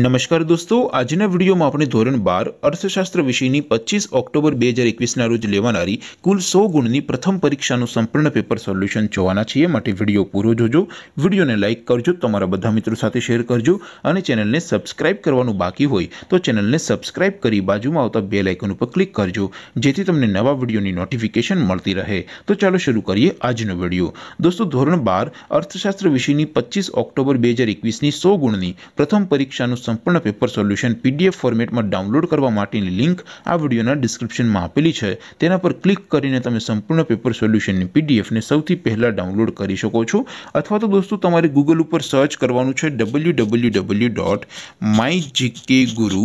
नमस्कार दोस्तों आज ना वीडियो में अपने ધોરણ 12 અર્થશાસ્ત્ર વિષયની 25 ઓક્ટોબર 2021 ના રોજ લેવાણારી કુલ 100 ગુણની પ્રથમ પરીક્ષાનું સંપૂર્ણ પેપર સોલ્યુશન જોવાના છે એ માટે વિડિયો પૂરો જોજો વિડિયોને લાઈક કરજો તમારા બધા મિત્રો સાથે શેર કરજો અને ચેનલને સબ્સ્ક્રાઇબ કરવાનું બાકી હોય તો ચેનલને સબ્સ્ક્રાઇબ કરી બાજુમાં આવતા બેલ આઇકન ઉપર ક્લિક કરજો જેથી તમને નવા વિડિયોની નોટિફિકેશન મળતી રહે તો ચાલો શરૂ કરીએ આજનો વિડિયો દોસ્તો ધોરણ 12 અર્થશાસ્ત્ર વિષયની 25 ઓક્ટોબર 2021 ની 100 ગુણની પ્રથમ પરીક્ષાનું संपूर्ण पेपर सॉल्यूशन पीडीएफ फॉर्मेट માં ડાઉનલોડ કરવા માટેની લિંક આ વિડિયોના ડિસ્ક્રિપ્શનમાં આપેલી છે તેના પર ક્લિક કરીને તમે સંપૂર્ણ પેપર સોલ્યુશનની પીડીએફ ને સૌથી પહેલા ડાઉનલોડ કરી શકો છો અથવા તો દોસ્તો તમારે Google ઉપર સર્ચ કરવાનું છે www.mygkguru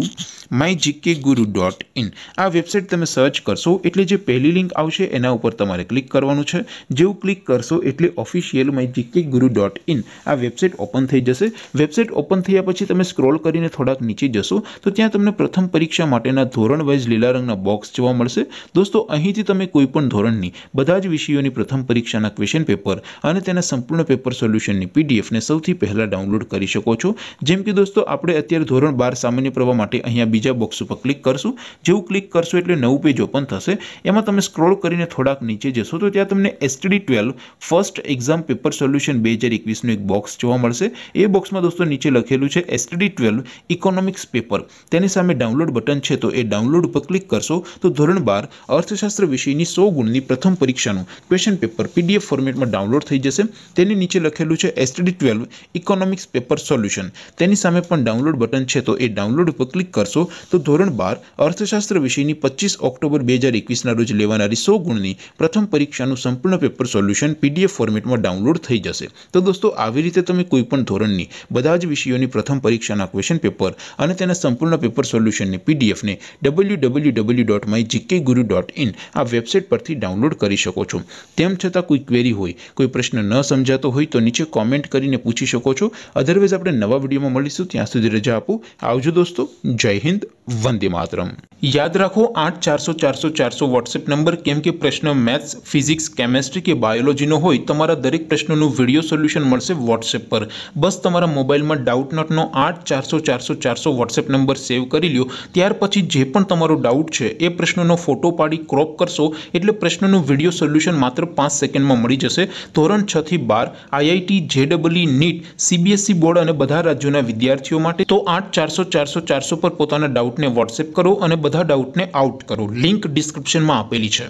mygkguru.in આ વેબસાઈટ તમે સર્ચ કરશો એટલે જે પહેલી લિંક આવશે તેના ઉપર તમારે ક્લિક કરવાનું છે જેવું ક્લિક કરશો એટલે ઓફિશિયલ mygkguru.in આ વેબસાઈટ ઓપન થઈ જશે વેબસાઈટ ઓપન થયા પછી તમે સ્ક્રોલ કરીને થોડક નીચે જસુ તો ત્યાં તમને પ્રથમ પરીક્ષા માટેના ધોરણ વાઇઝ લીલા રંગનો બોક્સ જોવા મળશે દોસ્તો અહીંથી તમે કોઈ પણ ધોરણની બધા જ વિષયોની પ્રથમ પરીક્ષાના ક્વેશ્ચન પેપર અને તેના સંપૂર્ણ પેપર સોલ્યુશનની પીડીએફ ને સૌથી પહેલા ડાઉનલોડ કરી શકો છો જેમ કે દોસ્તો આપણે અત્યારે ધોરણ 12 સામાન્ય પ્રવા માટે અહીંયા બીજા બોક્સ ઉપર ક્લિક કરશું જે હું ક્લિક કરશું એટલે નવું પેજ ઓપન થશે એમાં તમે સ્ક્રોલ કરીને થોડક નીચે જશો તો ત્યાં તમને STD 12 first exam paper solution 2021 નો એક બોક્સ જોવા મળશે એ બોક્સમાં દોસ્તો નીચે લખેલું છે STD 12 economics paper તેની સામે ડાઉનલોડ બટન છે તો એ ડાઉનલોડ ઉપર ક્લિક કરશો તો ધોરણ 12 અર્થશાસ્ત્ર વિષયની 100 ગુણની પ્રથમ પરીક્ષાનો ક્વેશ્ચન પેપર પીડીએફ ફોર્મેટમાં ડાઉનલોડ થઈ જશે તેની નીચે લખેલું છે STD 12 economics paper solution તેની સામે પણ ડાઉનલોડ બટન છે તો એ ડાઉનલોડ ઉપર ક્લિક કરશો તો ધોરણ 12 અર્થશાસ્ત્ર વિષયની 25 ઓક્ટોબર 2021 ના રોજ લેવાનાર 100 ગુણની પ્રથમ પરીક્ષાનો સંપૂર્ણ પેપર સોલ્યુશન પીડીએફ ફોર્મેટમાં ડાઉનલોડ થઈ જશે તો દોસ્તો આવી રીતે તમે કોઈ પણ ધોરણની બધા જ વિષયોની પ્રથમ પરીક્ષાના पेपर અને તેના સંપૂર્ણ પેપર સોલ્યુશન ની પીડીએફ ને www.mygkguru.in આ વેબસાઈટ પરથી ડાઉનલોડ કરી શકો છો તેમ છતાં કોઈ ક્વેરી હોય કોઈ પ્રશ્ન ન સમજાતો હોય તો નીચે કમેન્ટ કરીને પૂછી શકો છો અધરવેઝ આપણે નવા વિડિયોમાં મળીશું ત્યાં સુધી રજા આપો આવજો દોસ્તો જય હિન્દ વંદે માતરમ યાદ રાખો 8400400 400 WhatsApp નંબર કેમ કે પ્રશ્નો मैथ्स फिजिक्स કેમેસ્ટ્રી કે બાયોલોજીનો હોય તમારો દરેક પ્રશ્નો નું વિડિયો સોલ્યુશન મળશે WhatsApp પર બસ તમારો મોબાઈલ માં ડાઉટ નોટ નો 84 ચારસો ચારસો વોટ્સએપ નંબર સેવ કરી લ્યો ત્યાર પછી જે પણ તમારો ડાઉટ છે એ પ્રશ્નનો ફોટો પાડી ક્રોપ કરશો એટલે પ્રશ્નનું વિડીયો સોલ્યુશન માત્ર પાંચ સેકન્ડમાં મળી જશે ધોરણ છ થી બાર આઈઆઈટી જેડબલઈ નીટ સીબીએસઈ બોર્ડ અને બધા રાજ્યોના વિદ્યાર્થીઓ માટે તો આઠ ચારસો ચારસો ચારસો પર પોતાના ડાઉટને વોટ્સએપ કરો અને બધા ડાઉટને આઉટ કરો લિંક ડિસ્ક્રિપ્શનમાં આપેલી છે